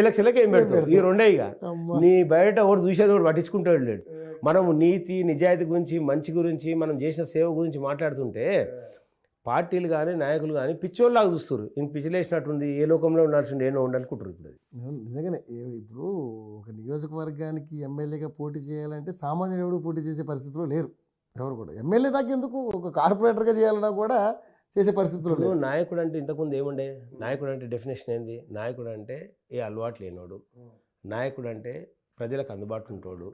ఎలక్షన్లకు ఏం పెడతాడు ఈ రెండే ఇక నీ బయట ఒకటి చూసేది ఒకటి పట్టించుకుంటాడు లేడు మనం నీతి నిజాయితీ గురించి మంచి గురించి మనం చేసిన సేవ గురించి మాట్లాడుతుంటే పార్టీలు కానీ నాయకులు కానీ పిచ్చోళ్ళలాగా చూస్తారు ఇంక పిచ్చలేసినట్టుంది ఏ లోకంలో ఉండాల్సింది ఏమో ఉండాలనుకుంటారు ఇప్పుడు నిజంగానే ఇప్పుడు ఒక నియోజకవర్గానికి ఎమ్మెల్యేగా పోటీ చేయాలంటే సామాన్యుడు పోటీ చేసే పరిస్థితిలో లేరు ఎవరు కూడా ఎమ్మెల్యే దాకా ఎందుకు ఒక కార్పొరేటర్గా చేయాలన్నా కూడా చేసే పరిస్థితులు నువ్వు నాయకుడు అంటే ఇంతకుముందు ఏముండే నాయకుడు అంటే డెఫినేషన్ ఏంది నాయకుడు అంటే ఏ అలవాటు లేనోడు నాయకుడు అంటే ప్రజలకు అందుబాటు ఉంటాడు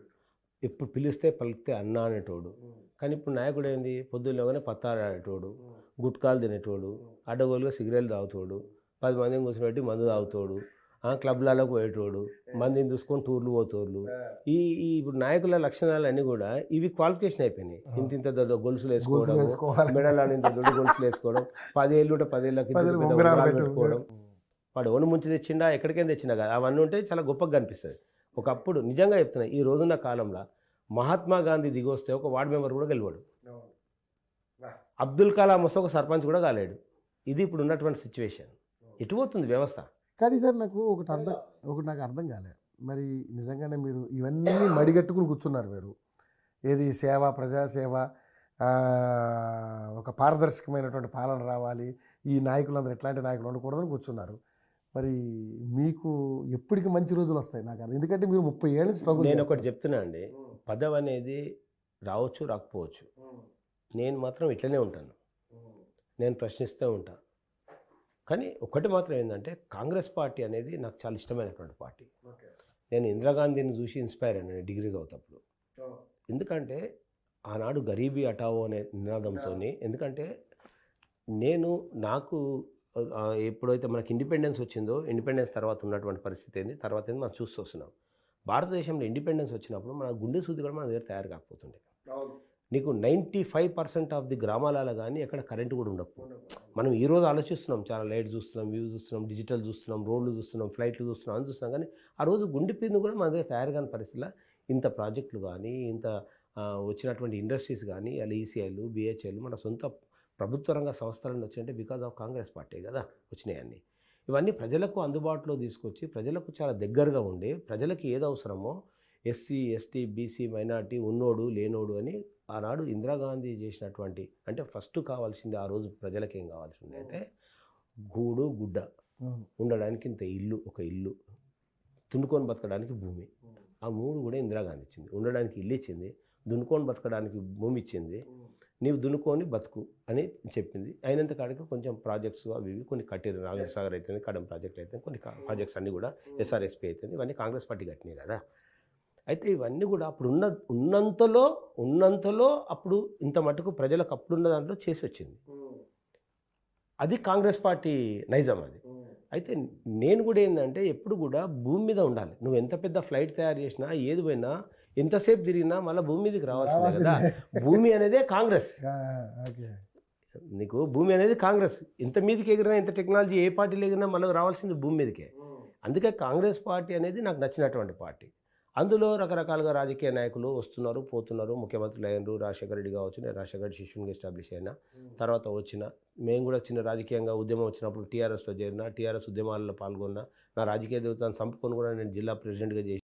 ఎప్పుడు పిలిస్తే పలికితే అన్న అనేటోడు కానీ ఇప్పుడు నాయకుడు ఏంది పొద్దున్నలోగానే పత్తారు ఆడేటోడు గుట్కాలు తినేటోడు అడ్డగోలుగా సిగరెట్లు తాగుతాడు పది మందిని కూర్చోబెట్టి మందు తాగుతాడు క్లబ్లలో పోయేటోడు మందిని చూసుకొని టూర్లు పోతోళ్ళు ఈ ఈ ఇప్పుడు నాయకుల లక్షణాలన్నీ కూడా ఇవి క్వాలిఫికేషన్ అయిపోయినాయి ఇంత ఇంత గొలుసులు వేసుకోవడం మెడల్ ఇంత దొడ్డు గొలుసులు వేసుకోవడం పదేళ్ళు ఉంటే పదేళ్ళకి పెట్టుకోవడం వాడు ఓను ముంచి తెచ్చిండా ఎక్కడికైనా తెచ్చినా కదా అవన్నీ ఉంటే చాలా గొప్పగా కనిపిస్తుంది ఒకప్పుడు నిజంగా చెప్తున్నా ఈ రోజున్న కాలంలో మహాత్మా గాంధీ దిగొస్తే ఒక వార్డు మెంబర్ కూడా గెలివాడు అబ్దుల్ కలాం వస్తే ఒక సర్పంచ్ కూడా కాలేడు ఇది ఇప్పుడు ఉన్నటువంటి సిచ్యువేషన్ ఎటు పోతుంది వ్యవస్థ కానీ సార్ నాకు ఒకటి అర్థం ఒకటి నాకు అర్థం కాలే మరి నిజంగానే మీరు ఇవన్నీ మడిగట్టుకుని కూర్చున్నారు మీరు ఏది సేవ ప్రజాసేవ ఒక పారదర్శకమైనటువంటి పాలన రావాలి ఈ నాయకులందరూ ఎట్లాంటి నాయకులు ఉండకూడదని కూర్చున్నారు మరి మీకు ఎప్పటికీ మంచి రోజులు వస్తాయి నాకు ఎందుకంటే మీరు ముప్పై ఏళ్ళు స్ట్రగుల్ నేను ఒకటి చెప్తున్నా అండి పదవి అనేది రావచ్చు రాకపోవచ్చు నేను మాత్రం ఇట్లనే ఉంటాను నేను ప్రశ్నిస్తూ ఉంటాను కానీ ఒకటి మాత్రం ఏంటంటే కాంగ్రెస్ పార్టీ అనేది నాకు చాలా ఇష్టమైనటువంటి పార్టీ నేను ఇందిరాగాంధీని చూసి ఇన్స్పైర్ అయ్యాను డిగ్రీ చదువుతప్పుడు ఎందుకంటే ఆనాడు గరీబీ అటావో అనే నినాదంతో ఎందుకంటే నేను నాకు ఎప్పుడైతే మనకి ఇండిపెండెన్స్ వచ్చిందో ఇండిపెండెన్స్ తర్వాత ఉన్నటువంటి పరిస్థితి ఏంది తర్వాత ఏంది మనం చూస్తూ వస్తున్నాం భారతదేశంలో ఇండిపెండెన్స్ వచ్చినప్పుడు మన గుండె సూది కూడా మన దగ్గర తయారు కాకపోతుండే నీకు ninety five percent of the గ్రామాలలో కానీ ఎక్కడ కరెంటు కూడా ఉండకు మనం ఈరోజు ఆలోచిస్తున్నాం చాలా లైట్ చూస్తున్నాం వ్యూ చూస్తున్నాం డిజిటల్ చూస్తున్నాం రోడ్లు చూస్తున్నాం ఫ్లైట్లు చూస్తున్నాం అని చూస్తున్నాం కానీ ఆ రోజు గుండె పిండి కూడా మన దగ్గర తయారు కాని పరిస్థితిలో ఇంత ప్రాజెక్టులు కానీ ఇంత వచ్చినటువంటి ఇండస్ట్రీస్ కానీ అలా ఈసీఐలు బిహెచ్ఐలు మన సొంత ప్రభుత్వ రంగ సంస్థలను వచ్చాయంటే బికాజ్ ఆఫ్ కాంగ్రెస్ పార్టీ కదా వచ్చినాయన్నీ ఇవన్నీ ప్రజలకు అందుబాటులో తీసుకొచ్చి ప్రజలకు చాలా దగ్గరగా ఉండి ప్రజలకు ఏది అవసరమో ఎస్సీ ఎస్టీ బీసీ మైనార్టీ ఉన్నోడు లేనోడు అని ఆనాడు ఇందిరాగాంధీ చేసినటువంటి అంటే ఫస్ట్ కావాల్సింది ఆ రోజు ప్రజలకేం ఏం కావాల్సింది అంటే గూడు గుడ్డ ఉండడానికి ఇంత ఇల్లు ఒక ఇల్లు దున్నుకొని బతకడానికి భూమి ఆ మూడు కూడా ఇందిరాగాంధీ ఇచ్చింది ఉండడానికి ఇల్లు ఇచ్చింది దున్నుకొని బతకడానికి భూమి ఇచ్చింది నీవు దున్నుకొని బతుకు అని చెప్పింది అయినంత కాడికి కొంచెం ప్రాజెక్ట్స్ అవి ఇవి కొన్ని కట్టారు నాగర్ సాగర్ అయితే కడం ప్రాజెక్ట్ అయితే కొన్ని ప్రాజెక్ట్స్ అన్నీ కూడా ఎస్ఆర్ఎస్పీ hmm. అవుతుంది ఇవన్నీ కాంగ్రెస్ పార్టీ కట్టినాయి కదా అయితే ఇవన్నీ కూడా అప్పుడు ఉన్న ఉన్నంతలో ఉన్నంతలో అప్పుడు ఇంత మటుకు ప్రజలకు అప్పుడున్న దాంట్లో చేసి వచ్చింది అది కాంగ్రెస్ పార్టీ నైజం అది అయితే నేను కూడా ఏంటంటే ఎప్పుడు కూడా భూమి మీద ఉండాలి నువ్వు ఎంత పెద్ద ఫ్లైట్ తయారు చేసినా ఏది పోయినా ఎంతసేపు తిరిగినా మళ్ళీ భూమి మీదకి రావాల్సింది కదా భూమి అనేదే కాంగ్రెస్ నీకు భూమి అనేది కాంగ్రెస్ ఇంత మీదకి ఎగిరినా ఇంత టెక్నాలజీ ఏ పార్టీలు ఎగిరినా మనకు రావాల్సింది భూమి మీదకే అందుకే కాంగ్రెస్ పార్టీ అనేది నాకు నచ్చినటువంటి పార్టీ అందులో రకరకాలుగా రాజకీయ నాయకులు వస్తున్నారు పోతున్నారు ముఖ్యమంత్రులు అయినరు రాజశేఖర రెడ్డి కావచ్చు నేను రాజశేఖర రెడ్డి శిష్యునిగా ఎస్టాబ్లిష్ అయినా తర్వాత వచ్చిన మేము కూడా చిన్న రాజకీయంగా ఉద్యమం వచ్చినప్పుడు టీఆర్ఎస్లో చేరిన టీఆర్ఎస్ ఉద్యమాలలో పాల్గొన్న నా రాజకీయ దేవతను సంపుకొని కూడా నేను జిల్లా ప్రెసిడెంట్గా చేసి